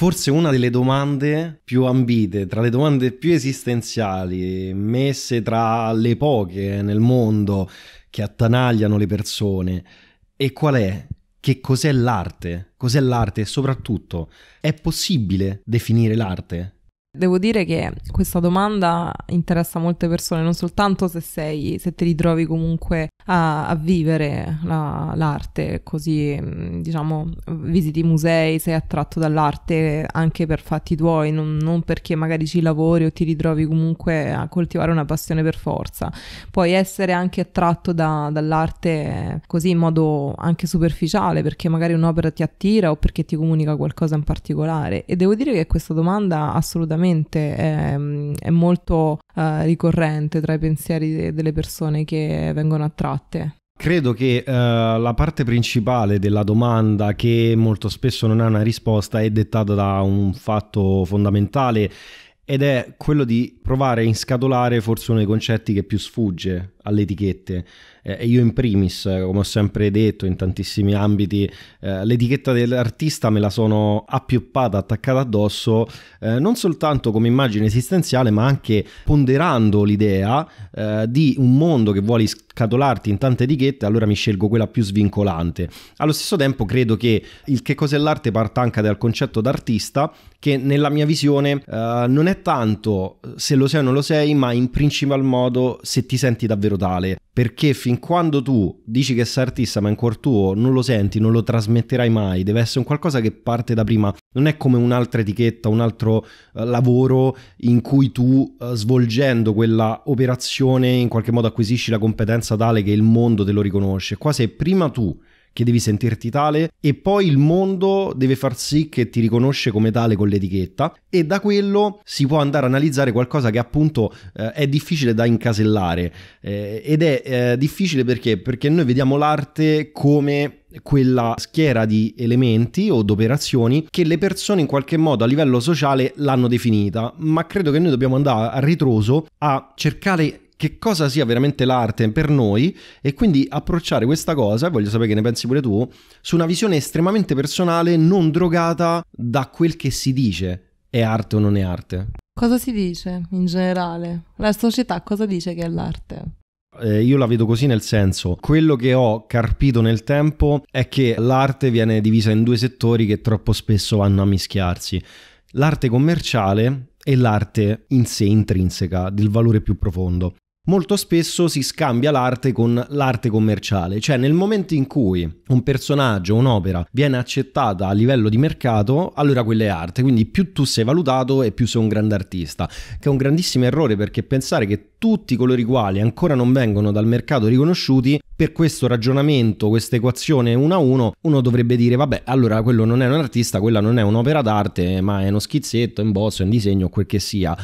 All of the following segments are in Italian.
Forse una delle domande più ambite, tra le domande più esistenziali, messe tra le poche nel mondo che attanagliano le persone. è qual è? Che cos'è l'arte? Cos'è l'arte e soprattutto è possibile definire l'arte? Devo dire che questa domanda interessa molte persone, non soltanto se, sei, se ti ritrovi comunque a, a vivere la, l'arte, così mm, diciamo visiti musei, sei attratto dall'arte anche per fatti tuoi, non, non perché magari ci lavori o ti ritrovi comunque a coltivare una passione per forza. Puoi essere anche attratto da, dall'arte così in modo anche superficiale, perché magari un'opera ti attira o perché ti comunica qualcosa in particolare. E devo dire che questa domanda assolutamente è, è molto uh, ricorrente tra i pensieri delle persone che vengono attratte fatte? Credo che uh, la parte principale della domanda, che molto spesso non ha una risposta, è dettata da un fatto fondamentale ed è quello di provare a inscatolare forse uno dei concetti che più sfugge alle etichette eh, io in primis eh, come ho sempre detto in tantissimi ambiti eh, l'etichetta dell'artista me la sono appioppata attaccata addosso eh, non soltanto come immagine esistenziale ma anche ponderando l'idea eh, di un mondo che vuole scatolarti in tante etichette allora mi scelgo quella più svincolante allo stesso tempo credo che il che cos'è l'arte parta anche dal concetto d'artista che nella mia visione eh, non è tanto se lo sei o non lo sei ma in principal modo se ti senti davvero davvero tale, perché fin quando tu dici che sei artista ma in cuor tuo non lo senti, non lo trasmetterai mai, deve essere un qualcosa che parte da prima, non è come un'altra etichetta, un altro uh, lavoro in cui tu uh, svolgendo quella operazione in qualche modo acquisisci la competenza tale che il mondo te lo riconosce. Qua se prima tu che devi sentirti tale e poi il mondo deve far sì che ti riconosce come tale con l'etichetta e da quello si può andare a analizzare qualcosa che appunto eh, è difficile da incasellare eh, ed è eh, difficile perché? Perché noi vediamo l'arte come quella schiera di elementi o d'operazioni che le persone in qualche modo a livello sociale l'hanno definita, ma credo che noi dobbiamo andare a ritroso a cercare che cosa sia veramente l'arte per noi e quindi approcciare questa cosa, voglio sapere che ne pensi pure tu, su una visione estremamente personale, non drogata da quel che si dice è arte o non è arte. Cosa si dice in generale? La società cosa dice che è l'arte? Eh, io la vedo così nel senso, quello che ho carpito nel tempo è che l'arte viene divisa in due settori che troppo spesso vanno a mischiarsi. L'arte commerciale e l'arte in sé intrinseca, del valore più profondo molto spesso si scambia l'arte con l'arte commerciale, cioè nel momento in cui un personaggio, un'opera viene accettata a livello di mercato, allora quella è arte, quindi più tu sei valutato e più sei un grande artista, che è un grandissimo errore perché pensare che tutti coloro i quali ancora non vengono dal mercato riconosciuti, per questo ragionamento, questa equazione uno a uno, uno dovrebbe dire vabbè, allora quello non è un artista, quella non è un'opera d'arte, ma è uno schizzetto, un boss, un disegno, quel che sia.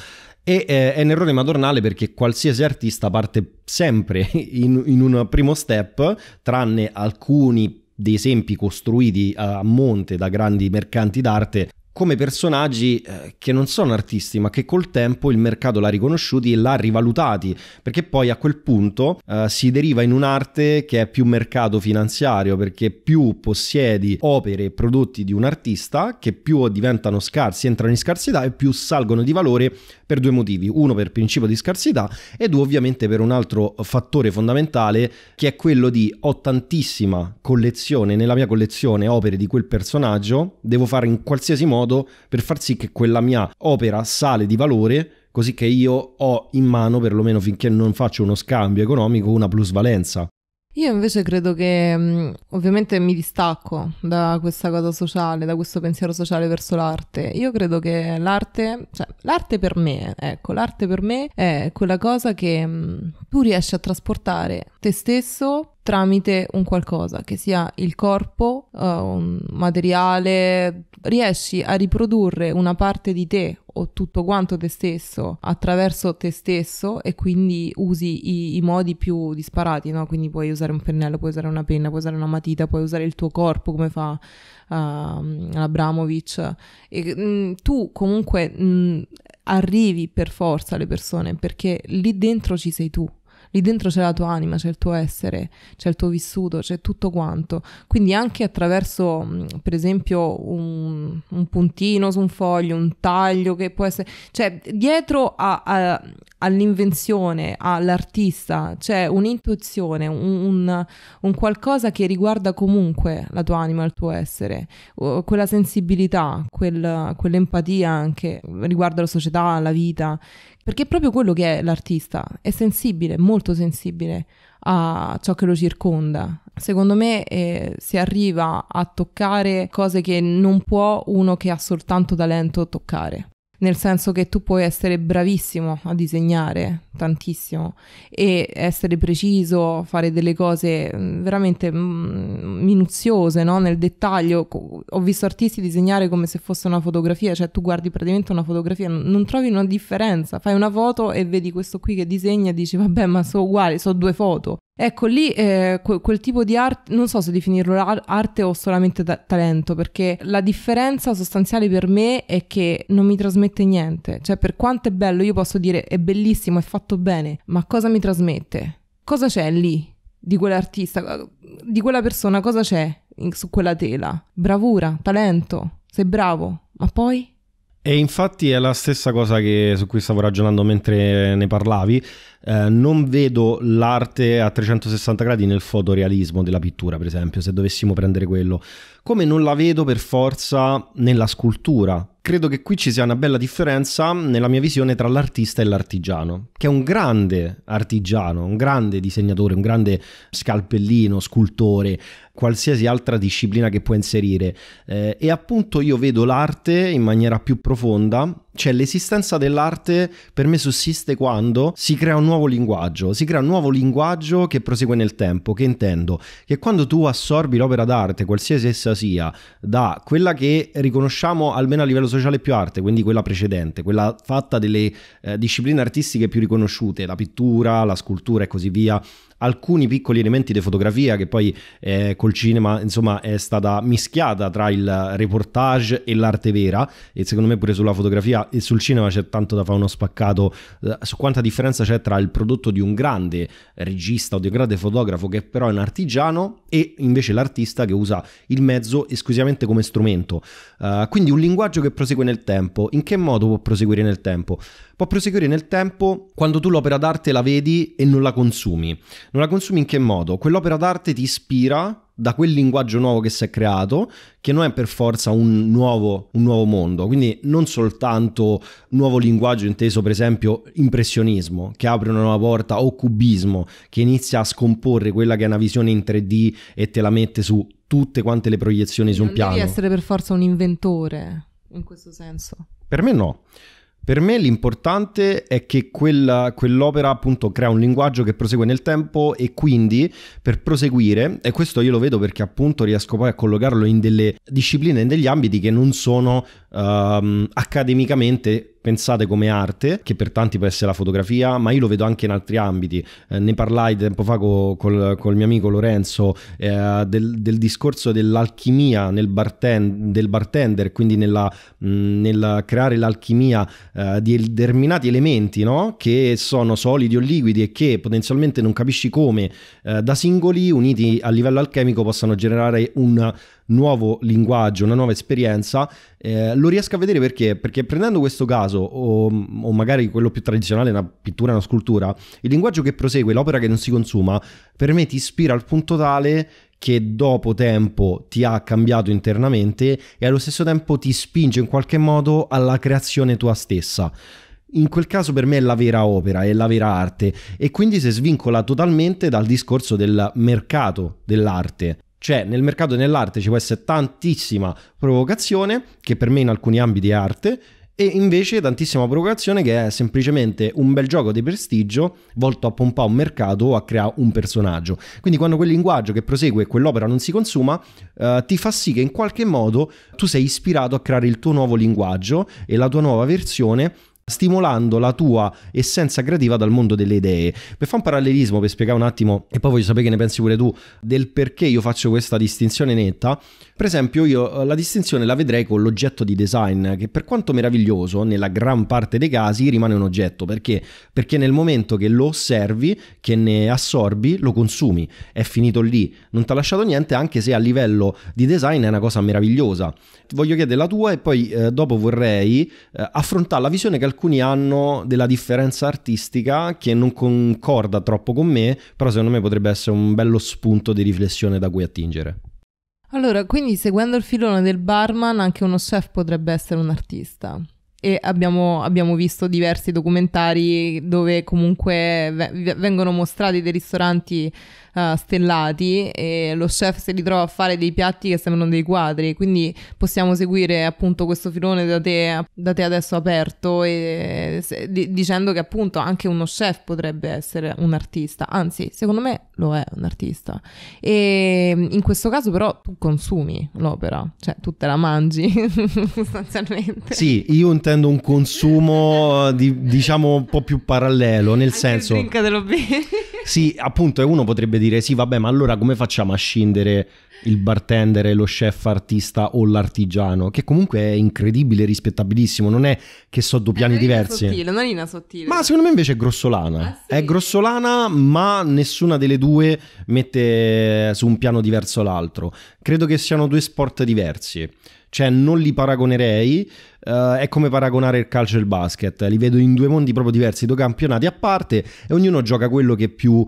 E eh, è un errore madornale perché qualsiasi artista parte sempre in, in un primo step, tranne alcuni dei esempi costruiti a monte da grandi mercanti d'arte, come personaggi eh, che non sono artisti, ma che col tempo il mercato l'ha riconosciuti e l'ha rivalutati, perché poi a quel punto eh, si deriva in un'arte che è più mercato finanziario, perché più possiedi opere e prodotti di un artista, che più diventano scarsi, entrano in scarsità e più salgono di valore per due motivi, uno per principio di scarsità e due ovviamente per un altro fattore fondamentale che è quello di ho tantissima collezione, nella mia collezione opere di quel personaggio, devo fare in qualsiasi modo modo per far sì che quella mia opera sale di valore così che io ho in mano, perlomeno finché non faccio uno scambio economico, una plusvalenza. Io invece credo che mm, ovviamente mi distacco da questa cosa sociale, da questo pensiero sociale verso l'arte. Io credo che l'arte, cioè l'arte per me, ecco, l'arte per me è quella cosa che mm, tu riesci a trasportare te stesso tramite un qualcosa, che sia il corpo, uh, un materiale, riesci a riprodurre una parte di te o tutto quanto te stesso attraverso te stesso e quindi usi i, i modi più disparati, no? Quindi puoi usare un pennello, puoi usare una penna, puoi usare una matita, puoi usare il tuo corpo come fa uh, Abramovic. E, mh, mm, tu comunque mh, mm, arrivi per forza alle persone perché lì dentro ci sei tu. Lì dentro c'è la tua anima, c'è il tuo essere, c'è il tuo vissuto, c'è tutto quanto. Quindi anche attraverso, mm, per esempio, un, un, puntino su un foglio, un taglio che può essere... Cioè, dietro all'invenzione, all'artista, c'è un'intuizione, un, un, un, qualcosa che riguarda comunque la tua anima, il tuo essere, quella sensibilità, quel, quell'empatia anche riguardo alla società, alla vita, perché è proprio quello che è l'artista, è sensibile, molto sensibile a ciò che lo circonda. Secondo me eh, si arriva a toccare cose che non può uno che ha soltanto talento toccare nel senso che tu puoi essere bravissimo a disegnare tantissimo e essere preciso, fare delle cose mm, veramente mm, minuziose no? nel dettaglio. Ho visto artisti disegnare come se fosse una fotografia, cioè tu guardi praticamente una fotografia, non trovi una differenza, fai una foto e vedi questo qui che disegna e dici vabbè ma sono uguali, sono due foto, Ecco, lì eh, quel tipo di arte, non so se definirlo arte o solamente ta- talento, perché la differenza sostanziale per me è che non mi trasmette niente. Cioè, per quanto è bello, io posso dire è bellissimo, è fatto bene, ma cosa mi trasmette? Cosa c'è lì di quell'artista, di quella persona, cosa c'è in- su quella tela? Bravura, talento, sei bravo, ma poi? E infatti è la stessa cosa che, su cui stavo ragionando mentre ne parlavi. Eh, non vedo l'arte a 360 gradi nel fotorealismo della pittura, per esempio, se dovessimo prendere quello. Come non la vedo per forza nella scultura, credo che qui ci sia una bella differenza nella mia visione tra l'artista e l'artigiano, che è un grande artigiano, un grande disegnatore, un grande scalpellino, scultore, qualsiasi altra disciplina che può inserire. Eh, e appunto io vedo l'arte in maniera più profonda cioè l'esistenza dell'arte per me sussiste quando si crea un nuovo linguaggio, si crea un nuovo linguaggio che prosegue nel tempo, che intendo che quando tu assorbi l'opera d'arte, qualsiasi essa sia, da quella che riconosciamo almeno a livello sociale più arte, quindi quella precedente, quella fatta delle eh, discipline artistiche più riconosciute, la pittura, la scultura e così via, alcuni piccoli elementi di fotografia che poi eh, col cinema insomma è stata mischiata tra il reportage e l'arte vera e secondo me pure sulla fotografia e sul cinema c'è tanto da fare uno spaccato eh, su quanta differenza c'è tra il prodotto di un grande regista o di un grande fotografo che però è un artigiano e invece l'artista che usa il mezzo esclusivamente come strumento uh, quindi un linguaggio che prosegue nel tempo in che modo può proseguire nel tempo? Può proseguire nel tempo quando tu l'opera d'arte la vedi e non la consumi non la consumi in che modo? Quell'opera d'arte ti ispira da quel linguaggio nuovo che si è creato, che non è per forza un nuovo, un nuovo mondo, quindi non soltanto nuovo linguaggio inteso per esempio impressionismo, che apre una nuova porta, o cubismo, che inizia a scomporre quella che è una visione in 3D e te la mette su tutte quante le proiezioni su un piano. Non devi essere per forza un inventore, in questo senso. Per me no. Per me l'importante è che quella, quell'opera appunto crea un linguaggio che prosegue nel tempo e quindi per proseguire, e questo io lo vedo perché appunto riesco poi a collocarlo in delle discipline, in degli ambiti che non sono um, accademicamente pensate come arte, che per tanti può essere la fotografia, ma io lo vedo anche in altri ambiti. Eh, ne parlai tempo fa con col, col, mio amico Lorenzo eh, del, del, discorso dell'alchimia nel bartend, del bartender, quindi nella, mh, nel creare l'alchimia eh, di determinati elementi no? che sono solidi o liquidi e che potenzialmente non capisci come eh, da singoli uniti a livello alchemico possano generare un nuovo linguaggio, una nuova esperienza, eh, lo riesco a vedere perché? Perché prendendo questo caso, o, o, magari quello più tradizionale, una pittura, una scultura, il linguaggio che prosegue, l'opera che non si consuma, per me ti ispira al punto tale che dopo tempo ti ha cambiato internamente e allo stesso tempo ti spinge in qualche modo alla creazione tua stessa in quel caso per me è la vera opera, è la vera arte e quindi si svincola totalmente dal discorso del mercato dell'arte. Cioè nel mercato dell'arte ci può essere tantissima provocazione, che per me in alcuni ambiti è arte, e invece tantissima provocazione che è semplicemente un bel gioco di prestigio volto a pompare un mercato o a creare un personaggio. Quindi quando quel linguaggio che prosegue e quell'opera non si consuma, eh, ti fa sì che in qualche modo tu sei ispirato a creare il tuo nuovo linguaggio e la tua nuova versione stimolando la tua essenza creativa dal mondo delle idee. Per fare un parallelismo, per spiegare un attimo, e poi voglio sapere che ne pensi pure tu, del perché io faccio questa distinzione netta, per esempio io eh, la distinzione la vedrei con l'oggetto di design, che per quanto meraviglioso, nella gran parte dei casi rimane un oggetto, perché? Perché nel momento che lo osservi, che ne assorbi, lo consumi, è finito lì, non ti ha lasciato niente, anche se a livello di design è una cosa meravigliosa. Ti voglio chiedere la tua e poi eh, dopo vorrei eh, affrontare la visione che alcuni alcuni hanno della differenza artistica che non concorda troppo con me, però secondo me potrebbe essere un bello spunto di riflessione da cui attingere. Allora, quindi seguendo il filone del barman, anche uno chef potrebbe essere un artista. E abbiamo, abbiamo visto diversi documentari dove comunque vengono mostrati dei ristoranti eh, stellati e lo chef si ritrova a fare dei piatti che sembrano dei quadri, quindi possiamo seguire appunto questo filone da te, da te adesso aperto e, se, di, dicendo che appunto anche uno chef potrebbe essere un artista, anzi secondo me lo è un artista e in questo caso però tu consumi l'opera, cioè tu te la mangi sostanzialmente. Sì, io intendo un consumo eh, di, diciamo un po' più parallelo, nel anche senso... Il dello sì, appunto, uno potrebbe dire dire sì, vabbè, ma allora come facciamo a scindere il bartender, lo chef artista o l'artigiano? Che comunque è incredibile, rispettabilissimo, non è che so due eh, piani diversi. Sottile, una linea sottile. Ma secondo me invece è grossolana. Ah, sì. È grossolana, ma nessuna delle due mette su un piano diverso l'altro. Credo che siano due sport diversi cioè non li paragonerei, uh, è come paragonare il calcio e il basket, li vedo in due mondi proprio diversi, due campionati a parte e ognuno gioca quello che più uh,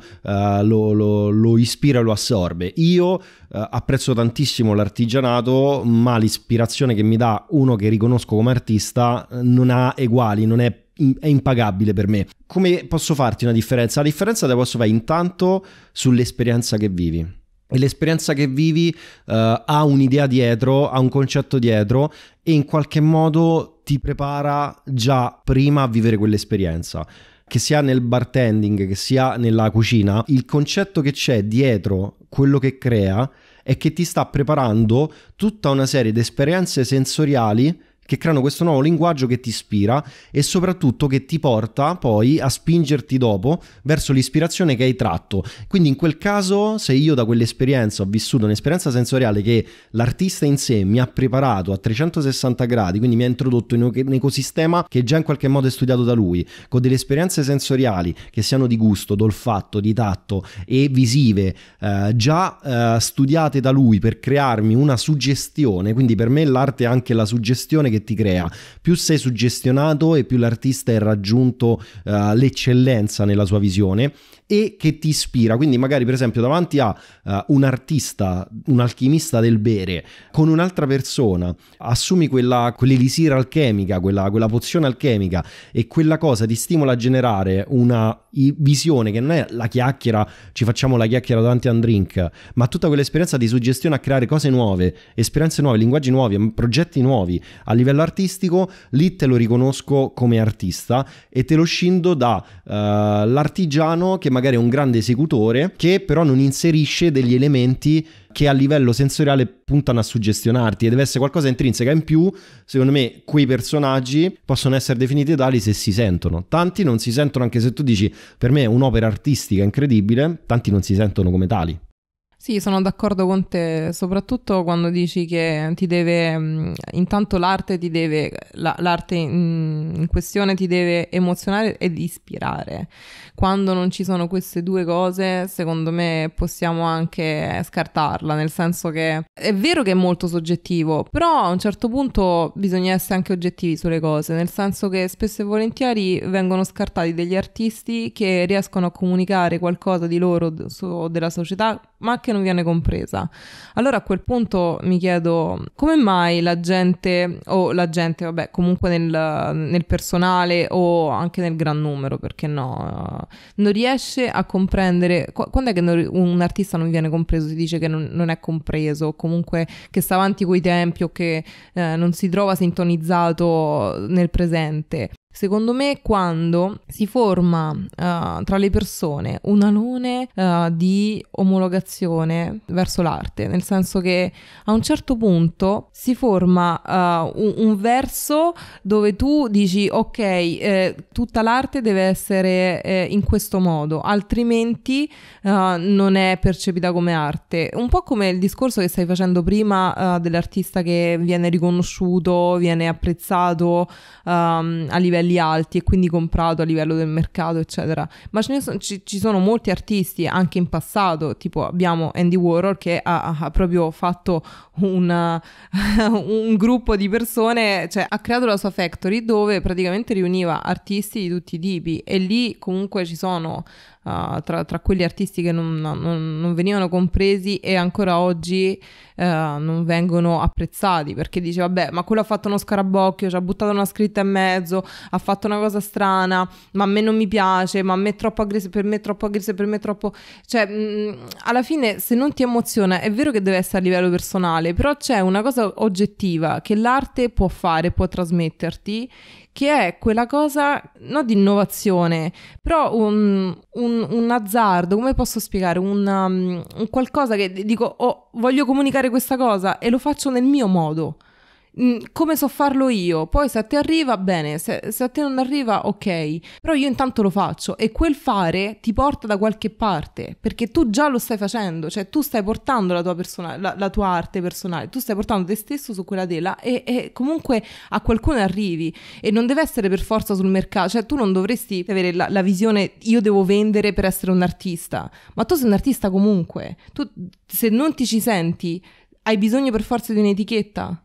lo, lo, lo, ispira e lo assorbe. Io uh, apprezzo tantissimo l'artigianato, ma l'ispirazione che mi dà uno che riconosco come artista non ha eguali, non è è impagabile per me. Come posso farti una differenza? La differenza la posso fare intanto sull'esperienza che vivi. E l'esperienza che vivi uh, ha un'idea dietro, ha un concetto dietro e in qualche modo ti prepara già prima a vivere quell'esperienza che sia nel bartending, che sia nella cucina, il concetto che c'è dietro quello che crea è che ti sta preparando tutta una serie di esperienze sensoriali che creano questo nuovo linguaggio che ti ispira e soprattutto che ti porta poi a spingerti dopo verso l'ispirazione che hai tratto. Quindi in quel caso, se io da quell'esperienza ho vissuto un'esperienza sensoriale che l'artista in sé mi ha preparato a 360 gradi, quindi mi ha introdotto in un ecosistema che già in qualche modo è studiato da lui, con delle esperienze sensoriali che siano di gusto, d'olfatto, di tatto e visive, eh, già eh, studiate da lui per crearmi una suggestione, quindi per me l'arte è anche la suggestione che che ti crea. Più sei suggestionato e più l'artista è raggiunto uh, l'eccellenza nella sua visione e che ti ispira. Quindi magari per esempio davanti a uh, un artista, un alchimista del bere, con un'altra persona, assumi quella, quell'elisira alchemica, quella, quella pozione alchemica e quella cosa ti stimola a generare una visione che non è la chiacchiera, ci facciamo la chiacchiera davanti a un drink, ma tutta quell'esperienza di suggestione a creare cose nuove, esperienze nuove, linguaggi nuovi, progetti nuovi a livello livello artistico, lì te lo riconosco come artista e te lo scindo dall'artigiano eh, uh, che magari è un grande esecutore che però non inserisce degli elementi che a livello sensoriale puntano a suggestionarti e deve essere qualcosa intrinseca in più secondo me quei personaggi possono essere definiti tali se si sentono tanti non si sentono anche se tu dici per me è un'opera artistica incredibile tanti non si sentono come tali sì, sono d'accordo con te, soprattutto quando dici che ti deve, mm, intanto l'arte ti deve, la, l'arte in, questione ti deve emozionare ed ispirare. Quando non ci sono queste due cose, secondo me possiamo anche scartarla, nel senso che è vero che è molto soggettivo, però a un certo punto bisogna essere anche oggettivi sulle cose, nel senso che spesso e volentieri vengono scartati degli artisti che riescono a comunicare qualcosa di loro o della società ma che non viene compresa. Allora a quel punto mi chiedo come mai la gente, o la gente, vabbè, comunque nel, nel personale o anche nel gran numero, perché no, non riesce a comprendere. Quando è che un artista non viene compreso? Si dice che non, non, è compreso, o comunque che sta avanti coi tempi o che eh, non si trova sintonizzato nel presente. Secondo me quando si forma uh, tra le persone un alone uh, di omologazione verso l'arte, nel senso che a un certo punto si forma uh, un, un, verso dove tu dici ok, eh, tutta l'arte deve essere eh, in questo modo, altrimenti non è percepita come arte. Un po' come il discorso che stai facendo prima dell'artista che viene riconosciuto, viene apprezzato um, a livello livelli alti e quindi comprato a livello del mercato, eccetera. Ma sono, ci, ci, sono molti artisti anche in passato, tipo abbiamo Andy Warhol che ha, ha proprio fatto una, un gruppo di persone, cioè ha creato la sua factory dove praticamente riuniva artisti di tutti i tipi e lì comunque ci sono uh, tra, tra, quegli artisti che non, non, non, venivano compresi e ancora oggi uh, non vengono apprezzati perché dice vabbè ma quello ha fatto uno scarabocchio, ci ha buttato una scritta in mezzo, ha fatto una cosa strana, ma a me non mi piace, ma a me è troppo aggressivo, per me è troppo aggressivo, per me è troppo... Cioè mh, mm, alla fine se non ti emoziona è vero che deve essere a livello personale, però c'è una cosa oggettiva che l'arte può fare, può trasmetterti che è quella cosa, non di innovazione, però un, un, un azzardo, come posso spiegare, un, um, un qualcosa che dico, oh, voglio comunicare questa cosa e lo faccio nel mio modo. Mm, come so farlo io. Poi se a te arriva, bene, se, se, a te non arriva, ok. Però io intanto lo faccio e quel fare ti porta da qualche parte perché tu già lo stai facendo, cioè tu stai portando la tua, persona- la, la tua arte personale, tu stai portando te stesso su quella tela e, e, comunque a qualcuno arrivi e non deve essere per forza sul mercato, cioè tu non dovresti avere la, la visione io devo vendere per essere un artista, ma tu sei un artista comunque, tu se non ti ci senti hai bisogno per forza di un'etichetta.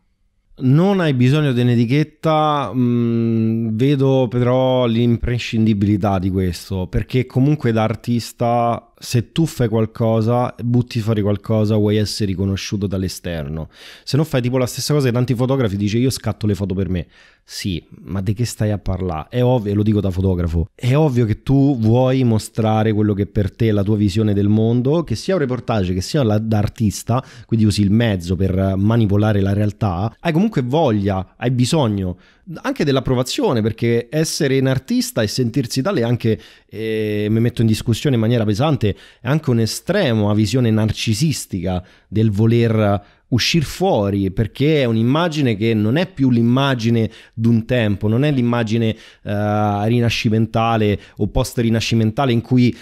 Non hai bisogno di un'etichetta, mh, mm, vedo però l'imprescindibilità di questo, perché comunque da artista se tu fai qualcosa, butti fuori qualcosa, vuoi essere riconosciuto dall'esterno. Se non fai tipo la stessa cosa che tanti fotografi dice io scatto le foto per me. Sì, ma di che stai a parlare? È ovvio, e lo dico da fotografo, è ovvio che tu vuoi mostrare quello che per te è la tua visione del mondo, che sia un reportage, che sia da artista, quindi usi il mezzo per manipolare la realtà, hai comunque voglia, hai bisogno anche dell'approvazione, perché essere un artista e sentirsi tale è anche, eh, mi metto in discussione in maniera pesante, è anche un'estrema visione narcisistica del voler uscire fuori perché è un'immagine che non è più l'immagine d'un tempo, non è l'immagine uh, rinascimentale o post-rinascimentale in cui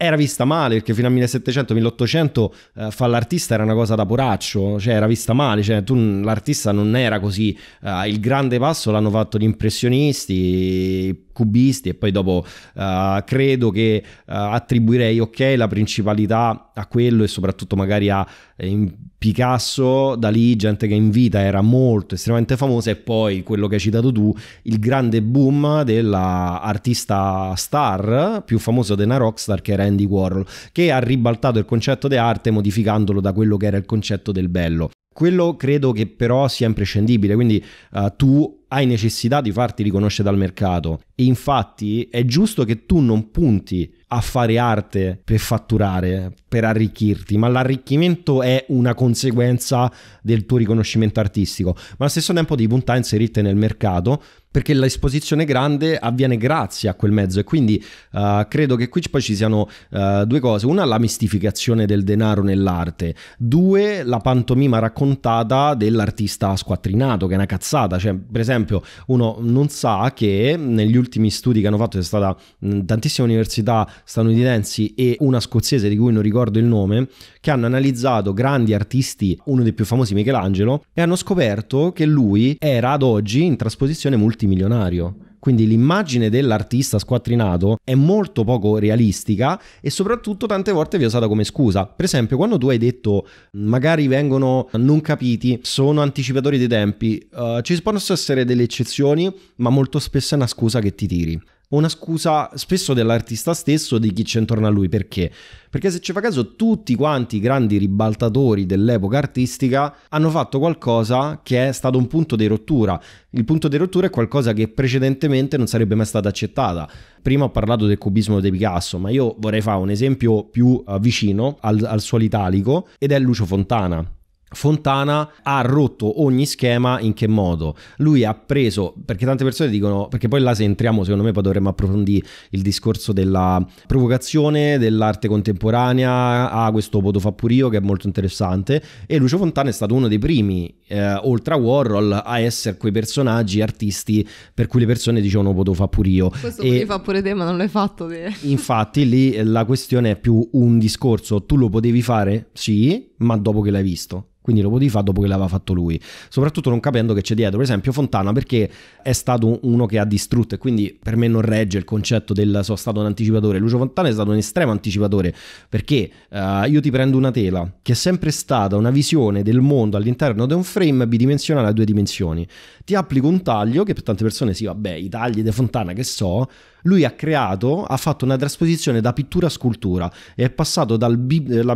era vista male perché fino al 1700-1800 eh, fa l'artista era una cosa da poraccio, cioè era vista male, cioè tu, l'artista non era così, eh, il grande passo l'hanno fatto gli impressionisti, i cubisti e poi dopo eh, credo che eh, attribuirei ok la principalità a quello e soprattutto magari a eh, in, Picasso, da lì gente che in vita era molto estremamente famosa e poi quello che hai citato tu, il grande boom dell'artista star più famoso di una rockstar che era Andy Warhol, che ha ribaltato il concetto di arte modificandolo da quello che era il concetto del bello. Quello credo che però sia imprescindibile, quindi uh, tu hai necessità di farti riconoscere dal mercato e infatti è giusto che tu non punti a fare arte per fatturare, per arricchirti, ma l'arricchimento è una conseguenza del tuo riconoscimento artistico. Ma allo stesso tempo di puntare inserite nel mercato perché l'esposizione grande avviene grazie a quel mezzo e quindi uh, credo che qui poi ci siano uh, due cose. Una, la mistificazione del denaro nell'arte. Due, la pantomima raccontata dell'artista squattrinato, che è una cazzata. Cioè, per esempio, uno non sa che negli ultimi ultimi studi che hanno fatto c'è stata tantissime università statunitensi e una scozzese di cui non ricordo il nome, che hanno analizzato grandi artisti, uno dei più famosi Michelangelo, e hanno scoperto che lui era ad oggi in trasposizione multimilionario. Quindi l'immagine dell'artista squattrinato è molto poco realistica e soprattutto tante volte vi è usata come scusa. Per esempio, quando tu hai detto magari vengono non capiti, sono anticipatori dei tempi, uh, ci possono essere delle eccezioni, ma molto spesso è una scusa che ti tiri una scusa spesso dell'artista stesso, di chi c'è intorno a lui. Perché? Perché se ci fa caso, tutti quanti i grandi ribaltatori dell'epoca artistica hanno fatto qualcosa che è stato un punto di rottura. Il punto di rottura è qualcosa che precedentemente non sarebbe mai stata accettata. Prima ho parlato del cubismo di Picasso, ma io vorrei fare un esempio più eh, vicino al, al suolo italico ed è Lucio Fontana. Fontana ha rotto ogni schema in che modo? Lui ha preso, perché tante persone dicono, perché poi là se entriamo secondo me poi dovremmo approfondire il discorso della provocazione, dell'arte contemporanea, ha ah, questo Bodo io che è molto interessante e Lucio Fontana è stato uno dei primi, eh, oltre a Warhol, a essere quei personaggi, artisti per cui le persone dicevano fa Bodo io. Questo e, fa pure te ma non l'hai fatto te. Infatti lì la questione è più un discorso, tu lo potevi fare? Sì, ma dopo che l'hai visto quindi lo potevi fare dopo che l'aveva fatto lui. Soprattutto non capendo che c'è dietro, per esempio, Fontana, perché è stato uno che ha distrutto e quindi per me non regge il concetto del sono stato un anticipatore. Lucio Fontana è stato un estremo anticipatore perché uh, io ti prendo una tela che è sempre stata una visione del mondo all'interno di un frame bidimensionale a due dimensioni. Ti applico un taglio che per tante persone sì, vabbè, i tagli di Fontana che so, lui ha creato, ha fatto una trasposizione da pittura a scultura e è passato dalla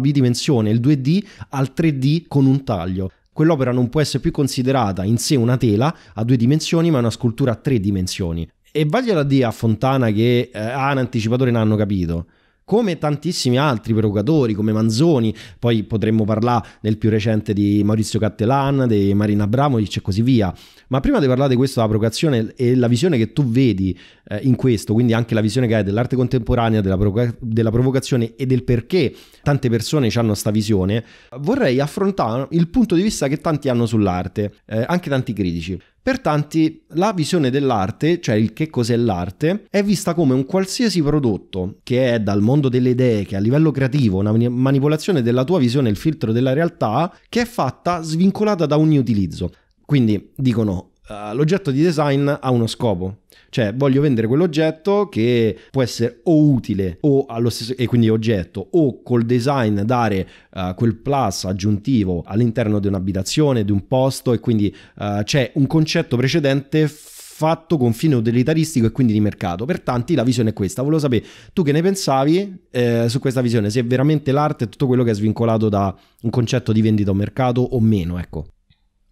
bidimensione, il 2D, al 3D con un taglio. Quell'opera non può essere più considerata in sé una tela a due dimensioni, ma una scultura a tre dimensioni. E a dire a Fontana che eh, ah, un anticipatore non hanno capito come tantissimi altri provocatori come Manzoni, poi potremmo parlare nel più recente di Maurizio Cattelan, di Marina Abramovic e così via. Ma prima di parlare di questo, la provocazione e la visione che tu vedi eh, in questo, quindi anche la visione che hai dell'arte contemporanea, della, provoca- della provocazione e del perché tante persone hanno questa visione, vorrei affrontare il punto di vista che tanti hanno sull'arte, eh, anche tanti critici. Per tanti la visione dell'arte, cioè il che cos'è l'arte, è vista come un qualsiasi prodotto che è dal mondo delle idee, che a livello creativo, una manipolazione della tua visione, il filtro della realtà, che è fatta svincolata da ogni utilizzo. Quindi dicono uh, l'oggetto di design ha uno scopo. Cioè, voglio vendere quell'oggetto che può essere o utile o allo stesso e quindi oggetto, o col design dare uh, quel plus aggiuntivo all'interno di un'abitazione, di un posto, e quindi uh, c'è un concetto precedente fatto con fine utilitaristico e quindi di mercato. Per tanti la visione è questa. Volevo sapere tu che ne pensavi eh, su questa visione, se veramente l'arte è tutto quello che è svincolato da un concetto di vendita o mercato o meno, ecco.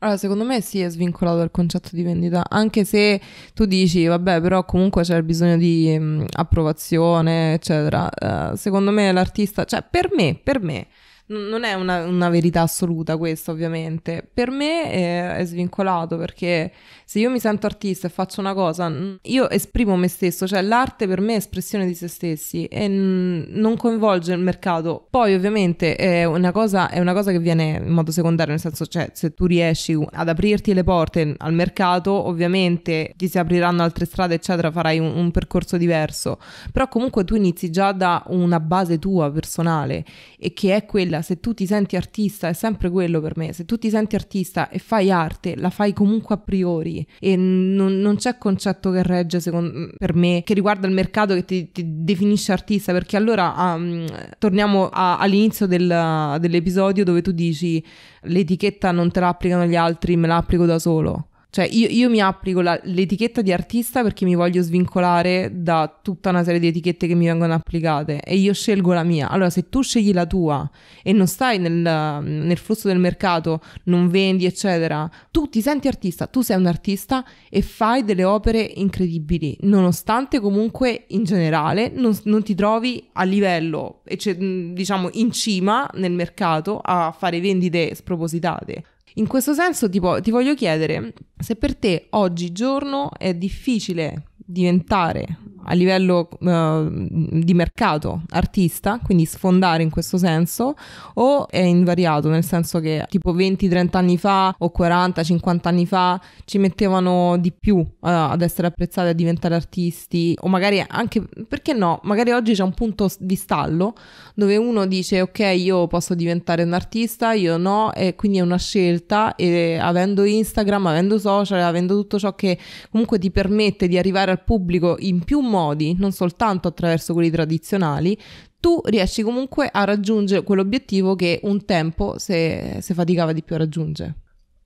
Allora, secondo me sì, è svincolato dal concetto di vendita, anche se tu dici, vabbè, però comunque c'è bisogno di mh, mm, approvazione, eccetera. Uh, secondo me l'artista, cioè per me, per me, n- non è una, una, verità assoluta questa ovviamente, per me è, eh, è svincolato perché se io mi sento artista e faccio una cosa, io esprimo me stesso, cioè l'arte per me è espressione di se stessi e non coinvolge il mercato. Poi ovviamente è una, cosa, è una cosa che viene in modo secondario, nel senso cioè se tu riesci ad aprirti le porte al mercato, ovviamente ti si apriranno altre strade, eccetera, farai un, un percorso diverso, però comunque tu inizi già da una base tua personale e che è quella, se tu ti senti artista è sempre quello per me, se tu ti senti artista e fai arte, la fai comunque a priori e non, non c'è concetto che regge secondo, per me che riguarda il mercato che ti, ti definisce artista perché allora um, torniamo a, all'inizio del, dell'episodio dove tu dici l'etichetta non te la applicano gli altri me la applico da solo cioè io, io mi applico la, l'etichetta di artista perché mi voglio svincolare da tutta una serie di etichette che mi vengono applicate e io scelgo la mia. Allora se tu scegli la tua e non stai nel, nel flusso del mercato, non vendi eccetera, tu ti senti artista, tu sei un artista e fai delle opere incredibili, nonostante comunque in generale non, non ti trovi a livello, cioè, diciamo in cima nel mercato a fare vendite spropositate. In questo senso tipo, ti voglio chiedere se per te oggigiorno è difficile diventare a livello uh, di mercato artista, quindi sfondare in questo senso, o è invariato, nel senso che tipo 20-30 anni fa o 40-50 anni fa ci mettevano di più uh, ad essere apprezzati, a diventare artisti, o magari anche, perché no, magari oggi c'è un punto di stallo dove uno dice ok io posso diventare un artista, io no, e quindi è una scelta e avendo Instagram, avendo social, avendo tutto ciò che comunque ti permette di arrivare al pubblico in più modi, modi, non soltanto attraverso quelli tradizionali, tu riesci comunque a raggiungere quell'obiettivo che un tempo se, se faticava di più a raggiungere.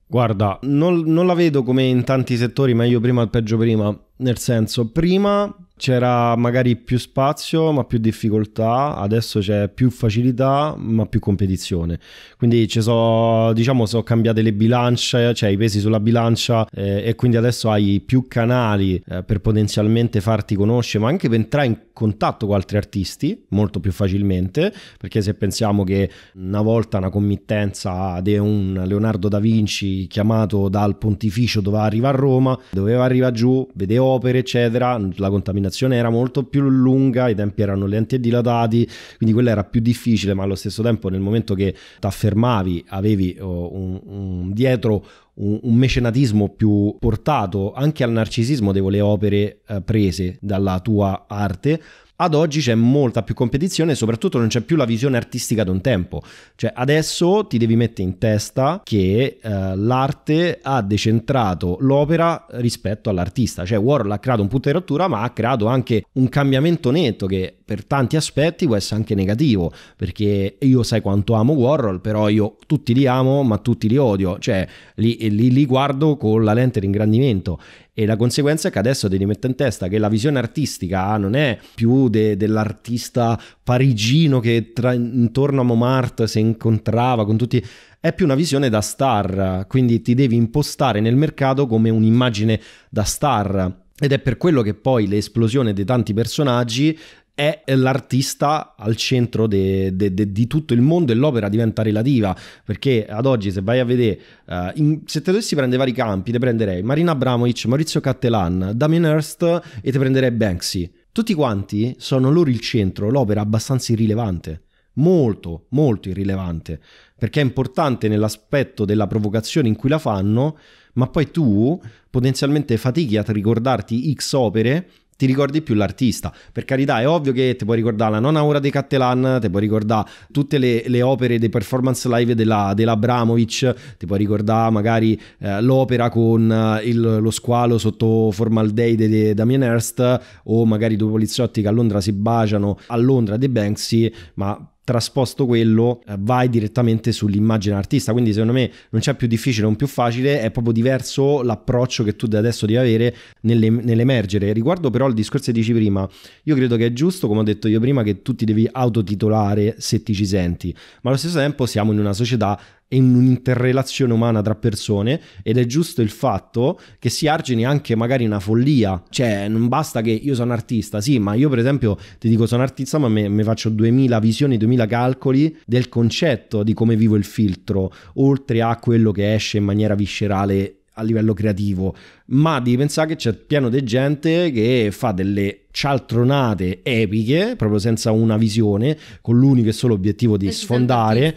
Guarda, non, non la vedo come in tanti settori, meglio prima al peggio prima, nel senso, prima c'era magari più spazio ma più difficoltà, adesso c'è più facilità ma più competizione. Quindi ci sono, diciamo, sono cambiate le bilance, cioè i pesi sulla bilancia eh, e quindi adesso hai più canali eh, per potenzialmente farti conoscere, ma anche per entrare in contatto con altri artisti molto più facilmente, perché se pensiamo che una volta una committenza di un Leonardo da Vinci chiamato dal pontificio doveva arrivare a Roma, doveva arrivare giù, vede opere, eccetera, la contaminazione progettazione era molto più lunga, i tempi erano lenti e dilatati, quindi quella era più difficile, ma allo stesso tempo nel momento che ti affermavi avevi oh, un, un dietro un, mecenatismo più portato anche al narcisismo devo le opere eh, prese dalla tua arte, ad oggi c'è molta più competizione e soprattutto non c'è più la visione artistica di un tempo. Cioè adesso ti devi mettere in testa che eh, l'arte ha decentrato l'opera rispetto all'artista. Cioè Warhol ha creato un punto di rottura ma ha creato anche un cambiamento netto che per tanti aspetti può essere anche negativo, perché io sai quanto amo Warhol, però io tutti li amo, ma tutti li odio, cioè li, li, li guardo con la lente di ingrandimento e la conseguenza è che adesso devi mettere in testa che la visione artistica ah, non è più de, dell'artista parigino che tra, intorno a Montmartre si incontrava con tutti è più una visione da star, quindi ti devi impostare nel mercato come un'immagine da star. Ed è per quello che poi l'esplosione di tanti personaggi è l'artista al centro de, de, de, di tutto il mondo e l'opera diventa relativa perché ad oggi se vai a vedere uh, in, se te dovessi prendere vari campi te prenderei Marina Abramovic, Maurizio Cattelan, Damien Hirst e te prenderei Banksy tutti quanti sono loro il centro l'opera abbastanza irrilevante molto molto irrilevante perché è importante nell'aspetto della provocazione in cui la fanno ma poi tu potenzialmente fatichi a ricordarti X opere ti ricordi più l'artista. Per carità, è ovvio che ti puoi ricordare la nona ora dei Cattelan, ti puoi ricordare tutte le, le opere dei performance live della, dell'Abramovic, ti puoi ricordare magari eh, l'opera con eh, il, lo squalo sotto formaldeide di Damien Hirst o magari due poliziotti che a Londra si baciano a Londra dei Banksy, ma trasposto quello eh, vai direttamente sull'immagine artista quindi secondo me non c'è più difficile non più facile è proprio diverso l'approccio che tu adesso devi avere nelle, nell'emergere riguardo però al discorso che dici prima io credo che è giusto come ho detto io prima che tu ti devi autotitolare se ti ci senti ma allo stesso tempo siamo in una società in un'interrelazione umana tra persone ed è giusto il fatto che si argini anche magari una follia, cioè non basta che io sono artista, sì, ma io per esempio ti dico sono artista ma mi faccio 2000 visioni, 2000 calcoli del concetto di come vivo il filtro, oltre a quello che esce in maniera viscerale a livello creativo, ma devi pensare che c'è pieno di gente che fa delle cialtronate epiche, proprio senza una visione, con l'unico e solo obiettivo di sfondare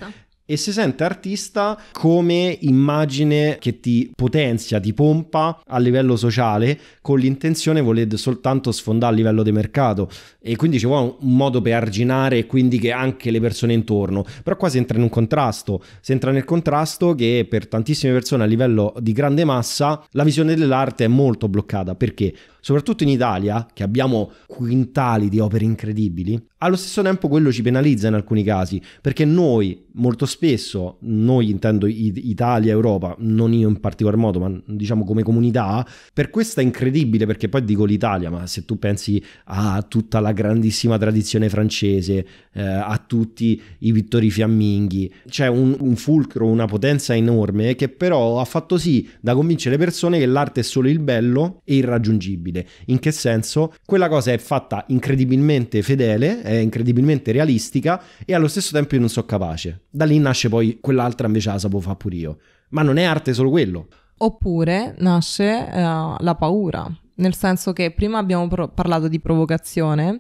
e si sente artista come immagine che ti potenzia, ti pompa a livello sociale con l'intenzione volete soltanto sfondare a livello di mercato e quindi ci vuole un modo per arginare quindi che anche le persone intorno però qua si entra in un contrasto si entra nel contrasto che per tantissime persone a livello di grande massa la visione dell'arte è molto bloccata perché soprattutto in Italia che abbiamo quintali di opere incredibili allo stesso tempo quello ci penalizza in alcuni casi, perché noi molto spesso, noi intendo Italia, Europa, non io in particolar modo, ma diciamo come comunità, per questa incredibile, perché poi dico l'Italia, ma se tu pensi a tutta la grandissima tradizione francese, eh, a tutti i vittori fiamminghi, c'è un, un fulcro, una potenza enorme che però ha fatto sì da convincere le persone che l'arte è solo il bello e irraggiungibile. In che senso? Quella cosa è fatta incredibilmente fedele è incredibilmente realistica e allo stesso tempo io non so capace. Da lì nasce poi quell'altra invece la sapo fare pure io. Ma non è arte solo quello. Oppure nasce uh, la paura, nel senso che prima abbiamo pro- parlato di provocazione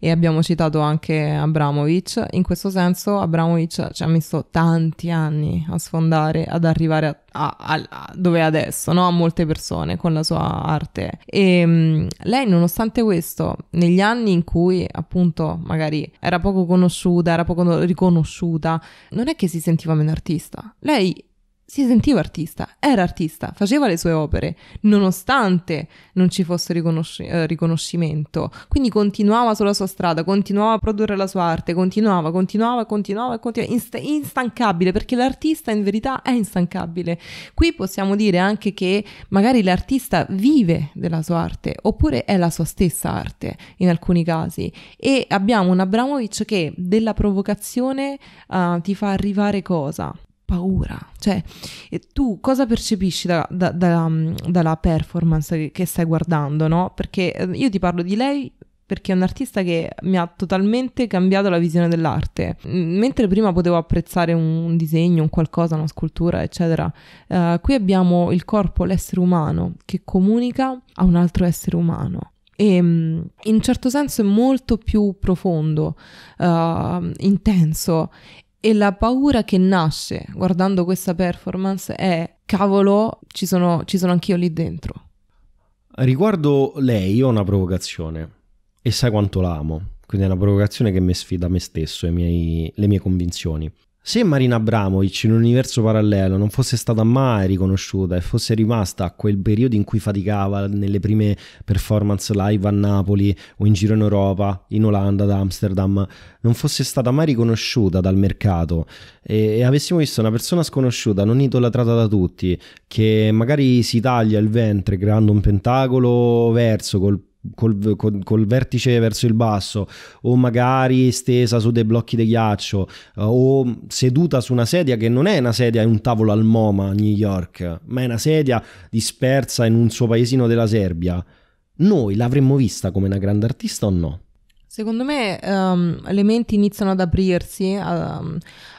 e abbiamo citato anche Abramovic, in questo senso Abramovic ci ha messo tanti anni a sfondare, ad arrivare a, a, a, a dove è adesso, no? a molte persone con la sua arte. E ehm, mh, lei nonostante questo, negli anni in cui appunto magari era poco conosciuta, era poco riconosciuta, non è che si sentiva meno artista, lei si sentiva artista, era artista, faceva le sue opere, nonostante non ci fosse riconosci- eh, riconoscimento. Quindi continuava sulla sua strada, continuava a produrre la sua arte, continuava, continuava, continuava, continuava inst- instancabile, perché l'artista in verità è instancabile. Qui possiamo dire anche che magari l'artista vive della sua arte, oppure è la sua stessa arte in alcuni casi. E abbiamo un Abramovic che della provocazione uh, ti fa arrivare cosa? paura. Cioè, tu cosa percepisci da, da, da, dalla performance che stai guardando, no? Perché eh, io ti parlo di lei perché è un artista che mi ha totalmente cambiato la visione dell'arte. Mentre prima potevo apprezzare un disegno, un qualcosa, una scultura, eccetera, eh, qui abbiamo il corpo, l'essere umano, che comunica a un altro essere umano e mm, in un certo senso è molto più profondo, uh, intenso e la paura che nasce guardando questa performance è cavolo, ci sono, ci sono anch'io lì dentro. Riguardo lei ho una provocazione e sai quanto l'amo. quindi è una provocazione che mi sfida me stesso e le mie convinzioni. Se Marina Abramovic in un universo parallelo non fosse stata mai riconosciuta e fosse rimasta a quel periodo in cui faticava nelle prime performance live a Napoli o in giro in Europa, in Olanda, ad Amsterdam, non fosse stata mai riconosciuta dal mercato e, e avessimo visto una persona sconosciuta, non idolatrata da tutti, che magari si taglia il ventre creando un pentacolo verso col Col, col, col, vertice verso il basso o magari stesa su dei blocchi di ghiaccio eh, o seduta su una sedia che non è una sedia in un tavolo al MoMA a New York ma è una sedia dispersa in un suo paesino della Serbia noi l'avremmo vista come una grande artista o no? Secondo me um, le menti iniziano ad aprirsi, a,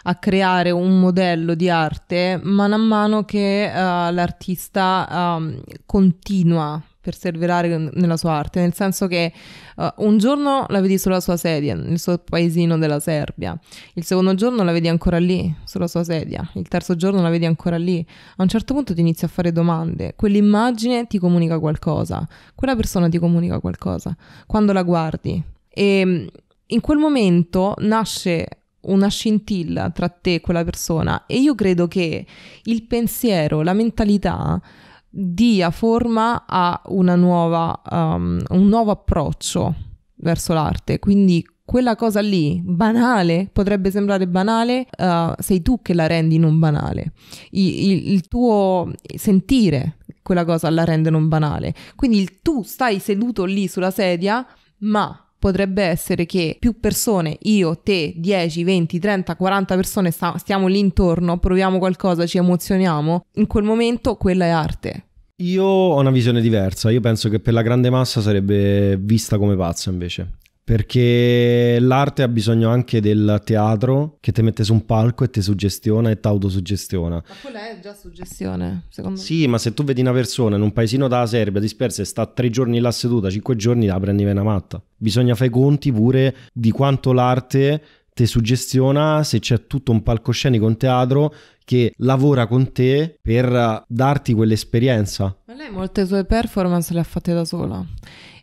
a, creare un modello di arte man mano che uh, l'artista um, continua perseverare nella sua arte, nel senso che uh, un giorno la vedi sulla sua sedia, nel suo paesino della Serbia, il secondo giorno la vedi ancora lì, sulla sua sedia, il terzo giorno la vedi ancora lì, a un certo punto ti inizi a fare domande, quell'immagine ti comunica qualcosa, quella persona ti comunica qualcosa, quando la guardi. E ehm, in quel momento nasce una scintilla tra te e quella persona e io credo che il pensiero, la mentalità dia forma a nuova, um, un nuovo approccio verso l'arte. Quindi quella cosa lì, banale, potrebbe sembrare banale, uh, sei tu che la rendi non banale. I, il, il, tuo sentire quella cosa la rende non banale. Quindi il, tu stai seduto lì sulla sedia, ma potrebbe essere che più persone, io, te, 10, 20, 30, 40 persone sta- stiamo lì intorno, proviamo qualcosa, ci emozioniamo, in quel momento quella è arte. Io ho una visione diversa, io penso che per la grande massa sarebbe vista come pazza invece perché l'arte ha bisogno anche del teatro che ti te mette su un palco e ti suggestiona e ti autosuggestiona. Ma quella è già suggestione, secondo me. Sì, ma se tu vedi una persona in un paesino dalla Serbia dispersa e sta tre giorni là seduta, cinque giorni la prendi vena matta. Bisogna fare i conti pure di quanto l'arte ti suggestiona se c'è tutto un palcoscenico, un teatro che lavora con te per darti quell'esperienza. Ma lei molte sue performance le ha fatte da sola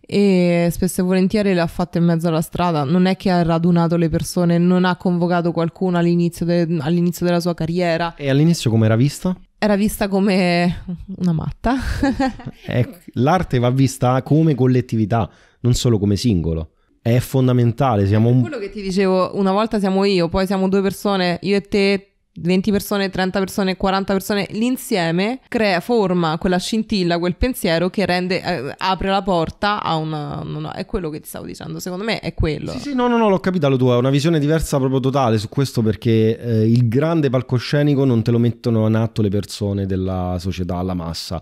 e spesso e volentieri l'ha fatta in mezzo alla strada. Non è che ha radunato le persone, non ha convocato qualcuno all'inizio, de- all'inizio della sua carriera. E all'inizio come era vista? Era vista come una matta. è, l'arte va vista come collettività, non solo come singolo. È fondamentale. Siamo un... Quello che ti dicevo, una volta siamo io, poi siamo due persone, io e te, 20 persone, 30 persone, 40 persone, l'insieme crea, forma quella scintilla, quel pensiero che rende, eh, apre la porta a una, una, È quello che ti stavo dicendo, secondo me è quello. Sì, sì, no, no, no, l'ho capito, lo tuo, è una visione diversa proprio totale su questo perché eh, il grande palcoscenico non te lo mettono in atto le persone della società, la massa,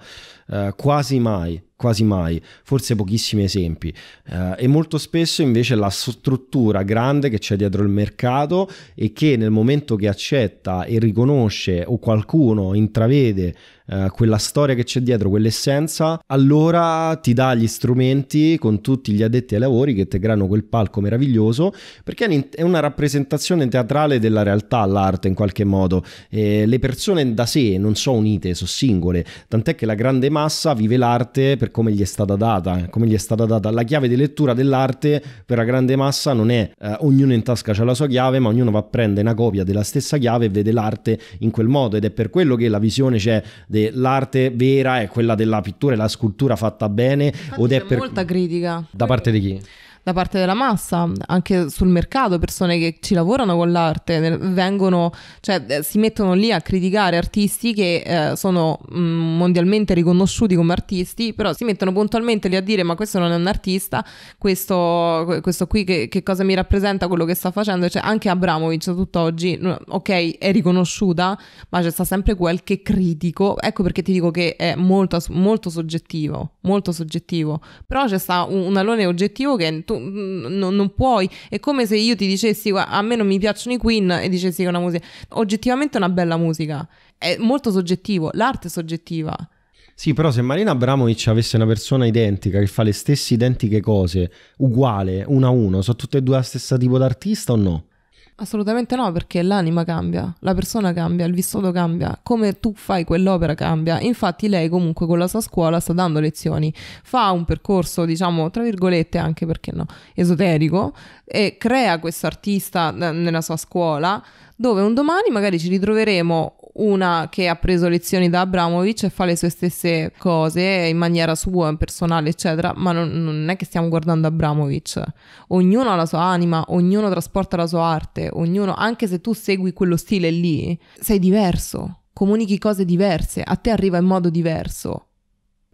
eh, quasi mai quasi mai, forse pochissimi esempi. Eh, e molto spesso invece la struttura grande che c'è dietro il mercato e che nel momento che accetta e riconosce o qualcuno intravede eh, quella storia che c'è dietro, quell'essenza, allora ti dà gli strumenti con tutti gli addetti ai lavori che te creano quel palco meraviglioso perché è una rappresentazione teatrale della realtà, l'arte in qualche modo. Eh, le persone da sé non sono unite, sono singole, tant'è che la grande massa vive l'arte perché come gli è stata data, come gli è stata data. La chiave di lettura dell'arte per la grande massa non è eh, ognuno in tasca ha la sua chiave, ma ognuno va a prendere una copia della stessa chiave e vede l'arte in quel modo ed è per quello che la visione c'è dell'arte vera è quella della pittura e la scultura fatta bene ed è per molta critica da parte di chi? da parte della massa, anche sul mercato, persone che ci lavorano con l'arte, vengono, cioè, eh, si mettono lì a criticare artisti che eh, sono mm, mondialmente riconosciuti come artisti, però si mettono puntualmente lì a dire ma questo non è un artista, questo, questo qui che, che, cosa mi rappresenta quello che sta facendo, cioè, anche Abramovic tutt'oggi, ok, è riconosciuta, ma c'è sta sempre qualche critico, ecco perché ti dico che è molto, molto soggettivo, molto soggettivo, però c'è sta un, un allone oggettivo che tu tu mm, no, non puoi. È come se io ti dicessi a me non mi piacciono i Queen e dicessi che è una musica. Oggettivamente è una bella musica. È molto soggettivo, l'arte è soggettiva. Sì, però se Marina Abramovic avesse una persona identica che fa le stesse identiche cose, uguale, una a uno, sono tutte e due la stessa tipo d'artista o no? Assolutamente no, perché l'anima cambia, la persona cambia, il vissuto cambia, come tu fai quell'opera cambia. Infatti lei comunque con la sua scuola sta dando lezioni, fa un percorso, diciamo, tra virgolette, anche perché no, esoterico e crea questo artista eh, nella sua scuola dove un domani magari ci ritroveremo una che ha preso lezioni da Abramovic e fa le sue stesse cose in maniera sua, personale, eccetera, ma non, non, è che stiamo guardando Abramovic. Ognuno ha la sua anima, ognuno trasporta la sua arte, ognuno, anche se tu segui quello stile lì, sei diverso, comunichi cose diverse, a te arriva in modo diverso.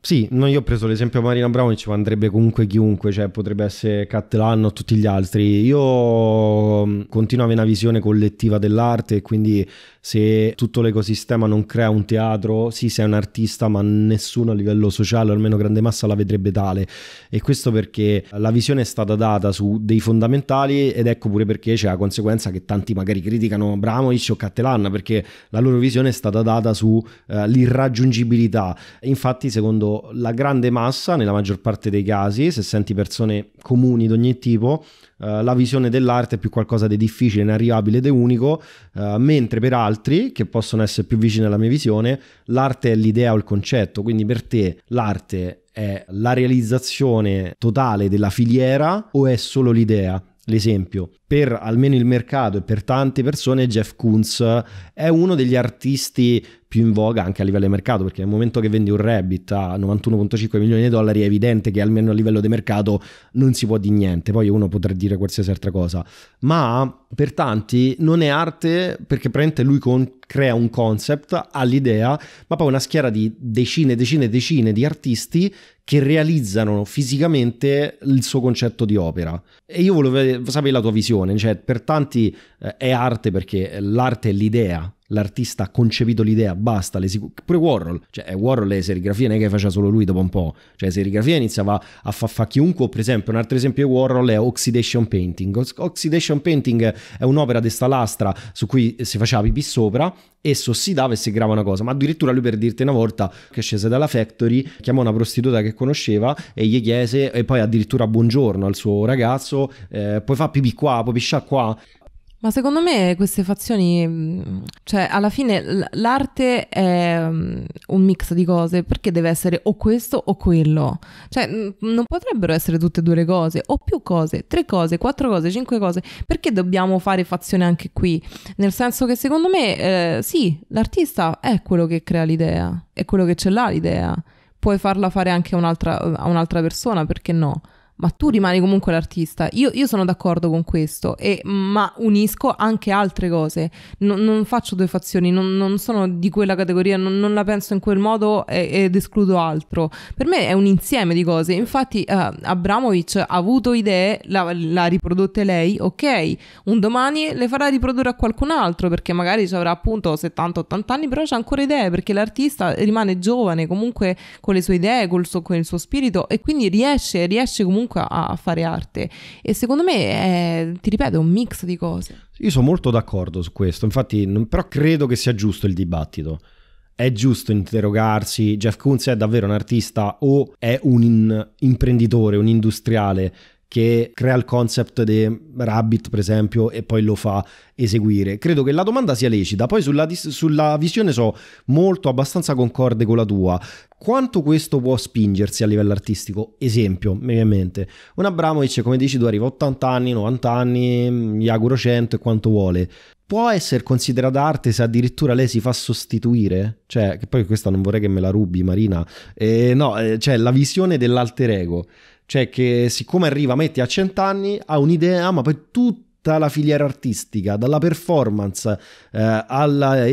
Sì, no, io ho preso l'esempio Marina Brownic, ma andrebbe comunque chiunque, cioè potrebbe essere Cattelan o tutti gli altri. Io mm, continuo a avere una visione collettiva dell'arte, quindi se tutto l'ecosistema non crea un teatro, sì, sei un artista, ma nessuno a livello sociale, o almeno grande massa, la vedrebbe tale. E questo perché la visione è stata data su dei fondamentali ed ecco pure perché c'è la conseguenza che tanti magari criticano Brownic o Cattelan, perché la loro visione è stata data sull'irraggiungibilità. Eh, uh, Infatti, secondo la grande massa, nella maggior parte dei casi, se senti persone comuni di ogni tipo, eh, la visione dell'arte è più qualcosa di difficile, inarrivabile ed unico, eh, mentre per altri, che possono essere più vicini alla mia visione, l'arte è l'idea o il concetto, quindi per te l'arte è la realizzazione totale della filiera o è solo l'idea? L'esempio, per almeno il mercato e per tante persone Jeff Koons è uno degli artisti più in voga anche a livello di mercato perché nel momento che vendi un Rabbit a 91.5 milioni di dollari è evidente che almeno a livello di mercato non si può di niente poi uno potrà dire qualsiasi altra cosa ma per tanti non è arte perché praticamente lui con- crea un concept ha l'idea ma poi una schiera di decine e decine e decine di artisti che realizzano fisicamente il suo concetto di opera e io volevo sapere la tua visione passione, cioè per tanti eh, è arte perché l'arte è l'idea l'artista ha concepito l'idea, basta, l'esigu- pure Warhol, cioè eh, Warhol le serigrafie non è che faceva solo lui dopo un po', cioè le serigrafie iniziava a far fa chiunque, per esempio un altro esempio di Warhol è Oxidation Painting, Oxidation Painting è un'opera di sta lastra su cui si faceva pipì sopra e s'ossidava e si grava una cosa, ma addirittura lui per dirti una volta che scese dalla factory chiamò una prostituta che conosceva e gli chiese e poi addirittura buongiorno al suo ragazzo, eh, puoi fa pipì qua, puoi pisciare qua, ma secondo me queste fazioni, mm, cioè alla fine l'arte è mm, un mix di cose, perché deve essere o questo o quello. Cioè mm, non potrebbero essere tutte e due le cose, o più cose, tre cose, quattro cose, cinque cose. Perché dobbiamo fare fazione anche qui? Nel senso che secondo me eh, sì, l'artista è quello che crea l'idea, è quello che ce l'ha l'idea. Puoi farla fare anche a un'altra, a un'altra persona, perché no? ma tu rimani comunque l'artista. Io, io sono d'accordo con questo, e, ma unisco anche altre cose. non, non faccio due fazioni, non, non, sono di quella categoria, non, non, la penso in quel modo ed escludo altro. Per me è un insieme di cose. Infatti, uh, Abramovic ha avuto idee, l'ha riprodotte lei, ok, un domani le farà riprodurre a qualcun altro perché magari ci avrà appunto 70-80 anni, però c'ha ancora idee perché l'artista rimane giovane comunque con le sue idee, col suo, con il suo spirito e quindi riesce, riesce comunque comunque a fare arte. E secondo me è, eh, ti ripeto, è un mix di cose. Io sono molto d'accordo su questo, infatti, non, però credo che sia giusto il dibattito. È giusto interrogarsi, Jeff Koons è davvero un artista o è un in, imprenditore, un industriale che crea il concept di Rabbit, per esempio, e poi lo fa eseguire. Credo che la domanda sia lecita. Poi sulla, sulla visione so molto abbastanza concorde con la tua. Quanto questo può spingersi a livello artistico? Esempio, mi viene in mente. Un Abramovic, come dici tu, arriva a 80 anni, 90 anni, gli auguro 100 e quanto vuole può essere considerata arte se addirittura lei si fa sostituire? Cioè, che poi questa non vorrei che me la rubi, Marina. Eh, no, eh, cioè la visione dell'alter ego. Cioè che siccome arriva, metti a cent'anni, ha un'idea, ma poi tutta la filiera artistica, dalla performance eh, alla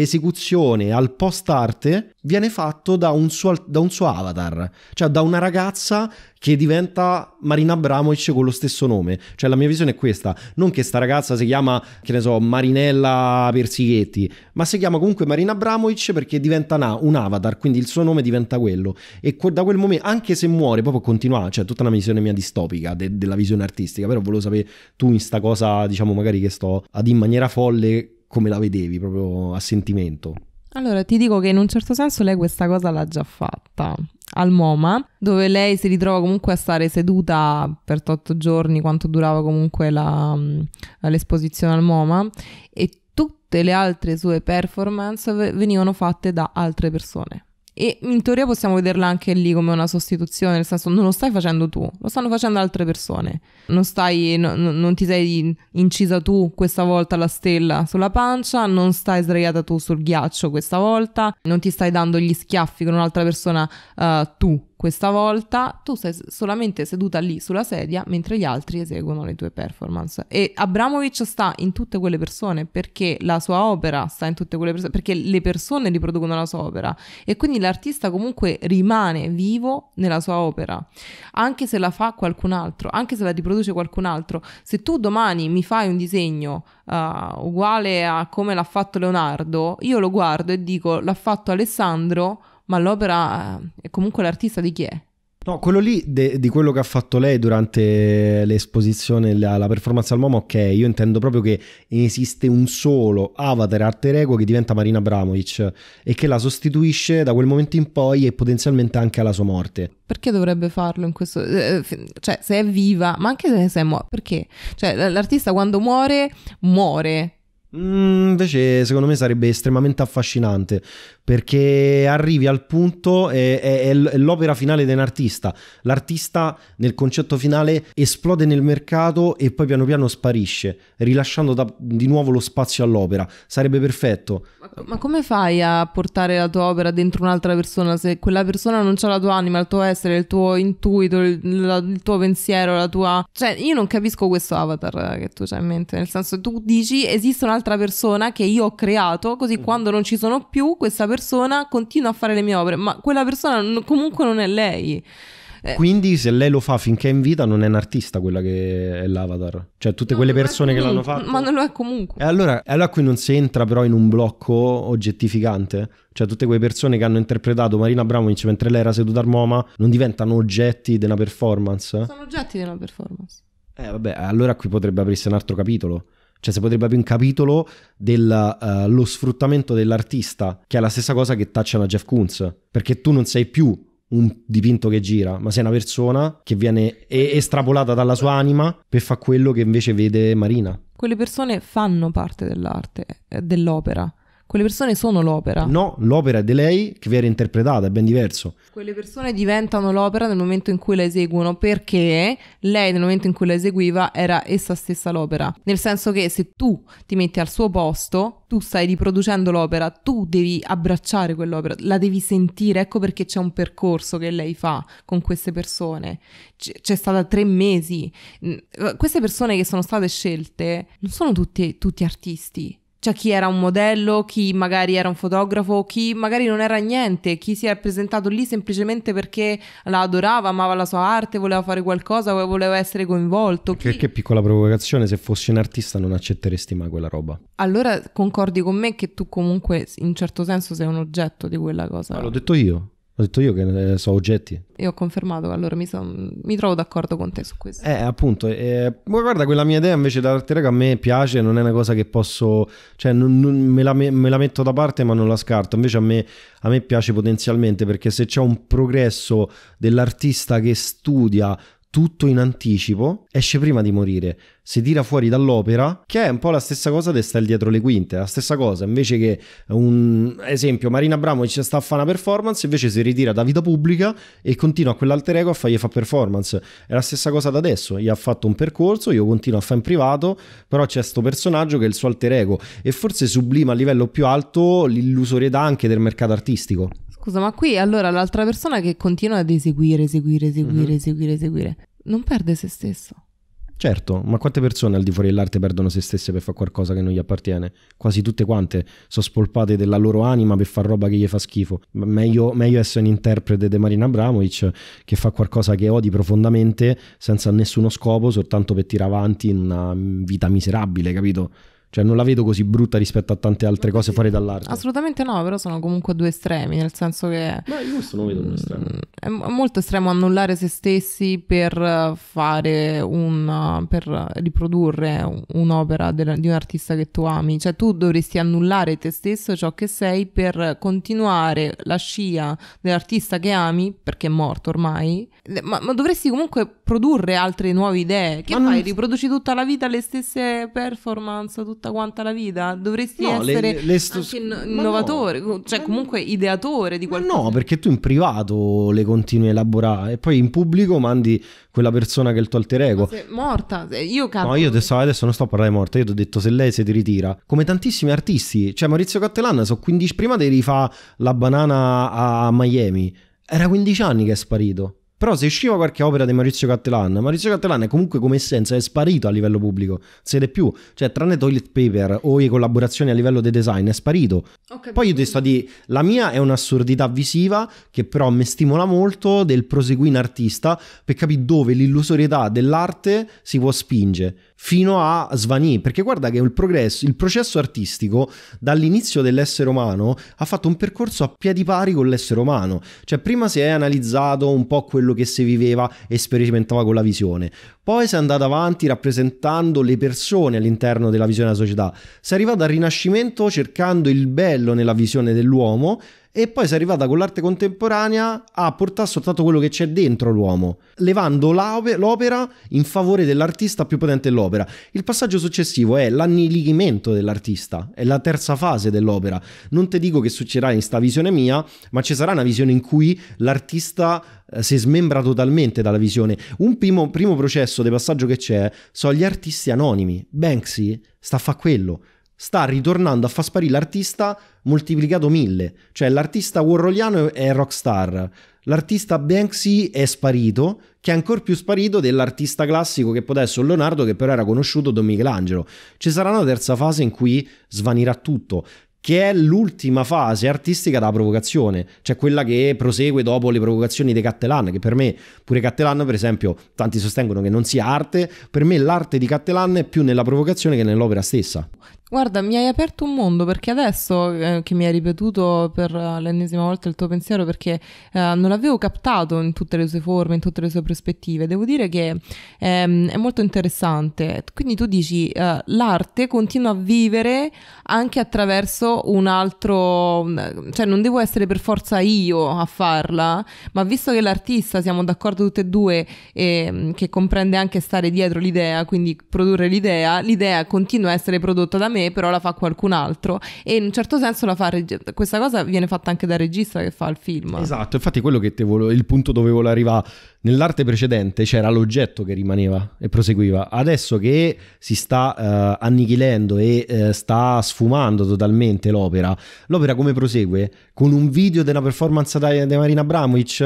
al post arte, viene fatto da un, suo, da un suo avatar, cioè da una ragazza che diventa Marina Abramovic con lo stesso nome. Cioè la mia visione è questa, non che sta ragazza si chiama, che ne so, Marinella Persighetti, ma si chiama comunque Marina Abramovic perché diventa una, un avatar, quindi il suo nome diventa quello. E da quel momento, anche se muore, proprio continua, cioè tutta una visione mia distopica de, della visione artistica, però volevo sapere tu in sta cosa, diciamo magari che sto ad in maniera folle come la vedevi proprio a sentimento? Allora, ti dico che in un certo senso lei questa cosa l'ha già fatta, al MoMA, dove lei si ritrova comunque a stare seduta per 8 giorni, quanto durava comunque la, mm, l'esposizione al MoMA, e tutte le altre sue performance venivano fatte da altre persone. E in teoria possiamo vederla anche lì come una sostituzione, nel senso non lo stai facendo tu, lo stanno facendo altre persone. Non, stai, no, non ti sei incisa tu questa volta la stella sulla pancia, non stai sdraiata tu sul ghiaccio questa volta, non ti stai dando gli schiaffi con un'altra persona uh, tu questa volta tu sei solamente seduta lì sulla sedia mentre gli altri eseguono le tue performance. E Abramovic sta in tutte quelle persone perché la sua opera sta in tutte quelle persone, perché le persone riproducono la sua opera e quindi l'artista comunque rimane vivo nella sua opera, anche se la fa qualcun altro, anche se la riproduce qualcun altro. Se tu domani mi fai un disegno uh, uguale a come l'ha fatto Leonardo, io lo guardo e dico l'ha fatto Alessandro ma l'opera eh, è comunque l'artista di chi è. No, quello lì de, di quello che ha fatto lei durante l'esposizione, la, la performance al Momo, ok, io intendo proprio che esiste un solo avatar arte rego che diventa Marina Abramovic e che la sostituisce da quel momento in poi e potenzialmente anche alla sua morte. Perché dovrebbe farlo in questo... Eh, cioè, se è viva, ma anche se è morta, perché? Cioè, l'artista quando muore, muore, mm, invece, secondo me sarebbe estremamente affascinante perché arrivi al punto, è, è, è l'opera finale di un artista. L'artista nel concetto finale esplode nel mercato e poi piano piano sparisce, rilasciando da, di nuovo lo spazio all'opera. Sarebbe perfetto. Ma, ma, come fai a portare la tua opera dentro un'altra persona se quella persona non c'ha la tua anima, il tuo essere, il tuo intuito, il, la, il tuo pensiero, la tua... Cioè, io non capisco questo avatar che tu hai in mente, nel senso tu dici esiste un'altra persona che io ho creato, così mm. quando non ci sono più questa persona persona, continuo a fare le mie opere, ma quella persona non, comunque non è lei. Eh, Quindi se lei lo fa finché è in vita non è un artista quella che è l'avatar. Cioè tutte no, quelle persone che l'hanno fatto. Ma non lo è comunque. E allora, allora qui non si entra però in un blocco oggettificante? Cioè tutte quelle persone che hanno interpretato Marina Abramovic mentre lei era seduta al MoMA non diventano oggetti della performance? Sono oggetti della performance. Eh vabbè, allora qui potrebbe aprirsi un altro capitolo. Cioè, si potrebbe aprire un capitolo dello eh, uh, sfruttamento dell'artista, che è la stessa cosa che tacciano a Jeff Koons, perché tu non sei più un dipinto che gira, ma sei una persona che viene estrapolata dalla sua anima per fare quello che invece vede Marina. Quelle persone fanno parte dell'arte, dell'opera. Quelle persone sono l'opera. No, l'opera è di lei che viene interpretata, è ben diverso. Quelle persone diventano l'opera nel momento in cui la eseguono perché lei nel momento in cui la eseguiva era essa stessa l'opera. Nel senso che se tu ti metti al suo posto, tu stai riproducendo l'opera, tu devi abbracciare quell'opera, la devi sentire, ecco perché c'è un percorso che lei fa con queste persone. C- c'è stata tre mesi. Queste persone che sono state scelte non sono tutti, tutti artisti cioè chi era un modello, chi magari era un fotografo, chi magari non era niente, chi si è presentato lì semplicemente perché la adorava, amava la sua arte, voleva fare qualcosa, voleva essere coinvolto. Chi... Che, che piccola provocazione, se fossi un artista non accetteresti mai quella roba. Allora concordi con me che tu comunque in certo senso sei un oggetto di quella cosa. Ma l'ho detto io. Ho detto io che eh, so oggetti. E ho confermato, allora mi, son, mi trovo d'accordo con te su questo. Eh, appunto. Eh, guarda, quella mia idea invece dell'arterego a me piace, non è una cosa che posso... Cioè, non, non, me, la, me, la, metto da parte ma non la scarto. Invece a me, a me piace potenzialmente perché se c'è un progresso dell'artista che studia tutto in anticipo, esce prima di morire, si tira fuori dall'opera, che è un po' la stessa cosa di stare dietro le quinte, la stessa cosa, invece che un esempio Marina Abramovic sta a fare una performance, invece si ritira da vita pubblica e continua a quell'alter ego a fargli fare performance. È la stessa cosa da adesso, gli ha fatto un percorso, io continuo a fare in privato, però c'è questo personaggio che è il suo alter ego e forse sublima a livello più alto l'illusorietà anche del mercato artistico. Scusa, ma qui allora l'altra persona che continua ad eseguire, eseguire, eseguire, mm-hmm. eseguire, eseguire non perde se stesso. Certo, ma quante persone al di fuori dell'arte perdono se stesse per fare qualcosa che non gli appartiene? Quasi tutte quante sono spolpate della loro anima per fare roba che gli fa schifo. Meglio, meglio essere un interprete di Marina Abramovic che fa qualcosa che odi profondamente senza nessuno scopo, soltanto per tirare avanti in una vita miserabile, capito? Cioè non la vedo così brutta rispetto a tante altre cose fuori dall'arte. Assolutamente no, però sono comunque due estremi, nel senso che... Ma io questo non vedo un estremo. Mm, è molto estremo annullare se stessi per fare un... per riprodurre un'opera di un artista che tu ami. Cioè tu dovresti annullare te stesso ciò che sei per continuare la scia dell'artista che ami, perché è morto ormai, ma, ma dovresti comunque produrre altre nuove idee. Che ma fai? Non... Riproduci tutta la vita le stesse performance? Tutto tutta quanta la vita, dovresti no, essere le, le sto... innovatore, no. cioè comunque ideatore di qualcosa. No, perché tu in privato le continui a elaborare e poi in pubblico mandi quella persona che è il tuo alter ego. morta, io capisco. No, io adesso, adesso, non sto a parlare di morta, io ti ho detto se lei si ritira, come tantissimi artisti, cioè Maurizio Cattelan so 15 prima devi fa la banana a Miami, era 15 anni che è sparito. Però se usciva qualche opera di Maurizio Cattelan, Maurizio Cattelan è comunque come essenza è sparito a livello pubblico, siete più, cioè tranne Toilet Paper o le collaborazioni a livello di design è sparito. Poi io ti sto a dire, la mia è un'assurdità visiva che però mi stimola molto del proseguire in artista per capire dove l'illusorietà dell'arte si può spingere fino a svanire, perché guarda che il progresso, il processo artistico dall'inizio dell'essere umano ha fatto un percorso a piedi pari con l'essere umano, cioè prima si è analizzato un po' quello quello che si viveva e sperimentava con la visione. Poi si è andata avanti rappresentando le persone all'interno della visione della società. Si è arrivato al Rinascimento cercando il bello nella visione dell'uomo e poi sei arrivata con l'arte contemporanea a portare soltanto quello che c'è dentro l'uomo, levando l'opera in favore dell'artista più potente dell'opera. Il passaggio successivo è l'annilimento dell'artista, è la terza fase dell'opera. Non ti dico che succederà in sta visione mia, ma ci sarà una visione in cui l'artista eh, si smembra totalmente dalla visione. Un primo, primo processo di passaggio che c'è sono gli artisti anonimi. Banksy sta a fare quello sta ritornando a far sparire l'artista moltiplicato mille. Cioè l'artista warroliano è rockstar, l'artista Banksy è sparito, che è ancora più sparito dell'artista classico che poteva essere Leonardo, che però era conosciuto da Michelangelo. Ci sarà una terza fase in cui svanirà tutto che è l'ultima fase artistica della provocazione, cioè quella che prosegue dopo le provocazioni di Cattelan, che per me, pure Cattelan per esempio, tanti sostengono che non sia arte, per me l'arte di Cattelan è più nella provocazione che nell'opera stessa. Guarda, mi hai aperto un mondo perché adesso eh, che mi hai ripetuto per l'ennesima volta il tuo pensiero perché eh, non l'avevo captato in tutte le sue forme, in tutte le sue prospettive, devo dire che ehm, è molto interessante. Quindi tu dici eh, l'arte continua a vivere anche attraverso un altro, mm, cioè non devo essere per forza io a farla, ma visto che l'artista, siamo d'accordo tutte e due, ehm, che comprende anche stare dietro l'idea, quindi produrre l'idea, l'idea continua a essere prodotta da me me, però la fa qualcun altro. E in un certo senso la fa reg- questa cosa viene fatta anche dal regista che fa il film. Esatto, infatti quello che te volevo, il punto dove volevo arrivare. Nell'arte precedente c'era l'oggetto che rimaneva e proseguiva. Adesso che si sta uh, annichilendo e uh, sta sfumando totalmente l'opera, l'opera come prosegue? Con un video della performance di Marina Abramovic?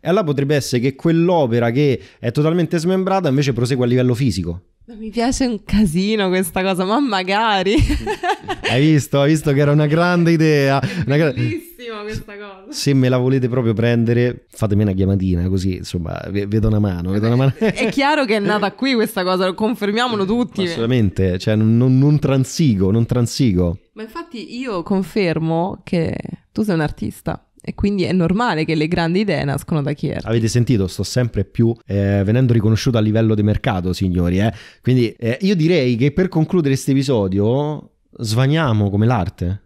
E allora potrebbe essere che quell'opera che è totalmente smembrata invece prosegue a livello fisico mi piace un casino questa cosa, ma magari. Hai visto? Hai visto che era una grande idea. Una bellissima gra... questa cosa. Se me la volete proprio prendere, fatemi una chiamatina così, insomma, vedo una mano. Vedo una mano. è chiaro che è nata qui questa cosa, confermiamolo tutti. Assolutamente, cioè non, non transigo, non transigo. Ma infatti io confermo che tu sei un artista e quindi è normale che le grandi idee nascono da chi è. Avete sentito, sto sempre più eh, venendo riconosciuto a livello di mercato, signori. Eh? Quindi eh, io direi che per concludere questo episodio svaniamo come l'arte.